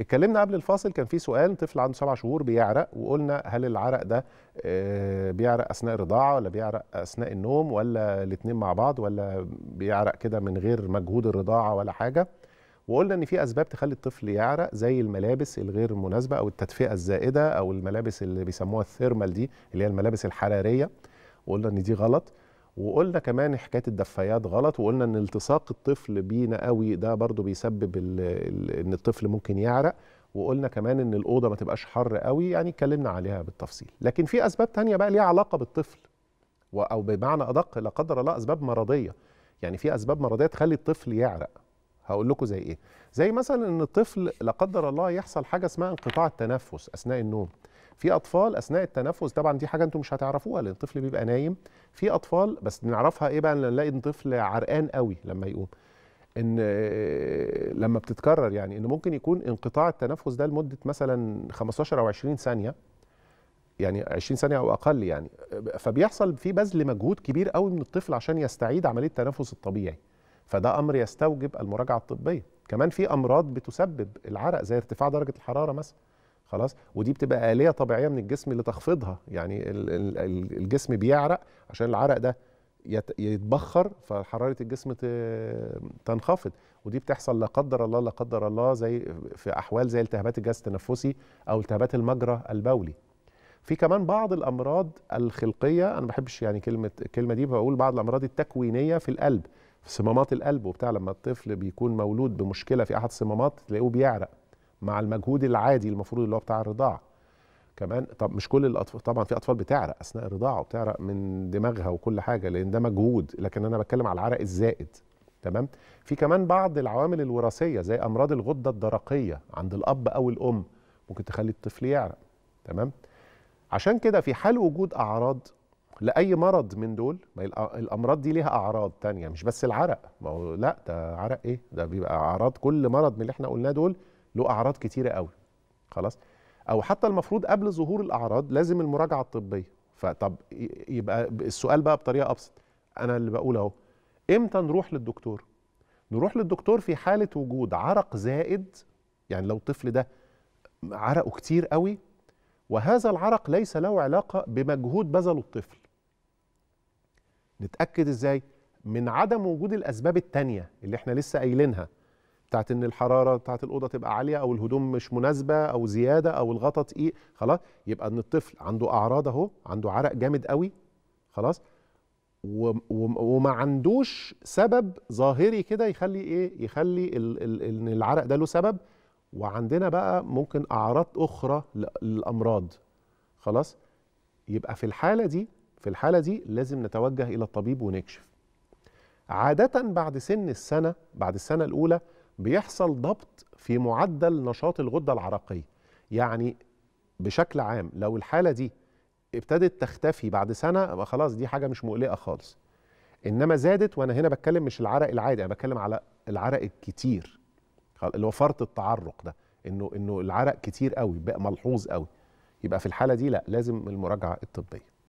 اتكلمنا قبل الفاصل كان في سؤال طفل عنده سبع شهور بيعرق وقلنا هل العرق ده آه، بيعرق اثناء الرضاعه ولا بيعرق اثناء النوم ولا الاثنين مع بعض ولا بيعرق كده من غير مجهود الرضاعه ولا حاجه وقلنا ان في اسباب تخلي الطفل يعرق زي الملابس الغير مناسبه او التدفئه الزائده او الملابس اللي بيسموها الثيرمال دي اللي هي الملابس الحراريه وقلنا ان دي غلط وقلنا كمان حكايه الدفايات غلط وقلنا ان التصاق الطفل بينا قوي ده برضو بيسبب الـ الـ ان الطفل ممكن يعرق وقلنا كمان ان الاوضه ما تبقاش حر قوي يعني اتكلمنا عليها بالتفصيل لكن في اسباب تانية بقى ليها علاقه بالطفل او بمعنى ادق لا قدر الله اسباب مرضيه يعني في اسباب مرضيه تخلي الطفل يعرق هقول لكم زي ايه زي مثلا ان الطفل لا قدر الله يحصل حاجه اسمها انقطاع التنفس اثناء النوم في اطفال اثناء التنفس طبعا دي حاجه انتم مش هتعرفوها لان الطفل بيبقى نايم في اطفال بس بنعرفها ايه بقى نلاقي الطفل عرقان قوي لما يقوم ان آه، لما بتتكرر يعني ان ممكن يكون انقطاع التنفس ده لمده مثلا 15 او 20 ثانيه يعني 20 ثانيه او اقل يعني فبيحصل في بذل مجهود كبير قوي من الطفل عشان يستعيد عمليه التنفس الطبيعي فده امر يستوجب المراجعه الطبيه كمان في امراض بتسبب العرق زي ارتفاع درجه الحراره مثلا خلاص ودي بتبقى آلية طبيعية من الجسم لتخفيضها يعني الجسم بيعرق عشان العرق ده يتبخر فحرارة الجسم تنخفض ودي بتحصل لا قدر الله لا قدر الله زي في أحوال زي التهابات الجهاز التنفسي أو التهابات المجرى البولي في كمان بعض الأمراض الخلقية أنا ما بحبش يعني كلمة الكلمة دي بقول بعض الأمراض التكوينية في القلب في صمامات القلب وبتاع لما الطفل بيكون مولود بمشكلة في أحد الصمامات تلاقيه بيعرق مع المجهود العادي المفروض اللي هو بتاع الرضاعه كمان طب مش كل الاطفال طبعا في اطفال بتعرق اثناء الرضاعه وبتعرق من دماغها وكل حاجه لان ده مجهود لكن انا بتكلم على العرق الزائد تمام في كمان بعض العوامل الوراثيه زي امراض الغده الدرقيه عند الاب او الام ممكن تخلي الطفل يعرق تمام عشان كده في حال وجود اعراض لاي مرض من دول ما الامراض دي ليها اعراض تانية مش بس العرق ما هو لا ده عرق ايه ده بيبقى اعراض كل مرض من اللي احنا قلناه دول له اعراض كتيره قوي خلاص او حتى المفروض قبل ظهور الاعراض لازم المراجعه الطبيه فطب يبقى السؤال بقى بطريقه ابسط انا اللي بقول اهو امتى نروح للدكتور نروح للدكتور في حاله وجود عرق زائد يعني لو الطفل ده عرقه كتير قوي وهذا العرق ليس له علاقه بمجهود بذله الطفل نتاكد ازاي من عدم وجود الاسباب التانيه اللي احنا لسه قايلينها بتاعت ان الحراره بتاعت الاوضه تبقى عاليه او الهدوم مش مناسبه او زياده او الغطا تقيل خلاص يبقى ان الطفل عنده اعراض اهو عنده عرق جامد قوي خلاص وما عندوش سبب ظاهري كده يخلي ايه يخلي ان العرق ده له سبب وعندنا بقى ممكن اعراض اخرى للامراض خلاص يبقى في الحاله دي في الحاله دي لازم نتوجه الى الطبيب ونكشف عاده بعد سن السنه بعد السنه الاولى بيحصل ضبط في معدل نشاط الغده العرقيه يعني بشكل عام لو الحاله دي ابتدت تختفي بعد سنه يبقى خلاص دي حاجه مش مقلقه خالص انما زادت وانا هنا بتكلم مش العرق العادي انا بتكلم على العرق الكتير اللي هو فرط التعرق ده انه انه العرق كتير قوي بقى ملحوظ قوي يبقى في الحاله دي لا لازم المراجعه الطبيه